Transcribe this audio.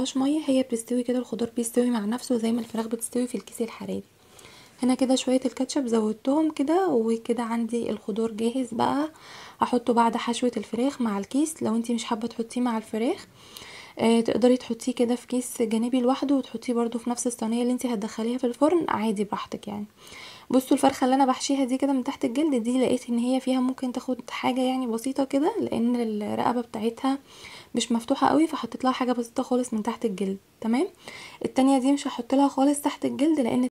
مش ميه هي بتستوي كده الخضار بيستوي مع نفسه زي ما الفراخ بتستوي في الكيس الحراري هنا كده شويه الكاتشب زودتهم كده وكده عندي الخضار جاهز بقى هحطه بعد حشوه الفراخ مع الكيس لو انتي مش حابه تحطيه مع الفراخ آه تقدري تحطيه كده في كيس جانبي لوحده وتحطيه برده في نفس الصينيه اللي انتي هتدخليها في الفرن عادي براحتك يعني بصوا الفرخه اللي انا بحشيها دي كده من تحت الجلد دي لقيت ان هي فيها ممكن تاخد حاجه يعني بسيطه كده لان الرقبه بتاعتها مش مفتوحه قوي فحطيت لها حاجه بسيطه خالص من تحت الجلد تمام التانية دي مش هحط لها خالص تحت الجلد لان